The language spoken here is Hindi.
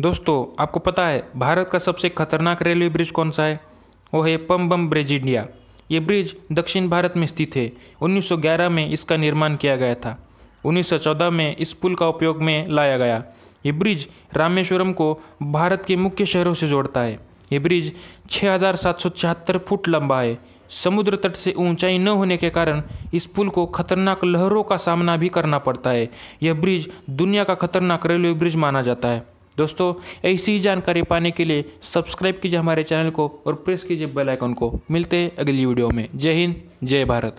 दोस्तों आपको पता है भारत का सबसे खतरनाक रेलवे ब्रिज कौन सा है वो है पम बम ब्रिज इंडिया ये ब्रिज दक्षिण भारत में स्थित है 1911 में इसका निर्माण किया गया था 1914 में इस पुल का उपयोग में लाया गया ये ब्रिज रामेश्वरम को भारत के मुख्य शहरों से जोड़ता है ये ब्रिज छः फुट लंबा है समुद्र तट से ऊंचाई न होने के कारण इस पुल को खतरनाक लहरों का सामना भी करना पड़ता है यह ब्रिज दुनिया का खतरनाक रेलवे ब्रिज माना जाता है दोस्तों ऐसी जानकारी पाने के लिए सब्सक्राइब कीजिए हमारे चैनल को और प्रेस कीजिए बेल आइकन को मिलते हैं अगली वीडियो में जय हिंद जय भारत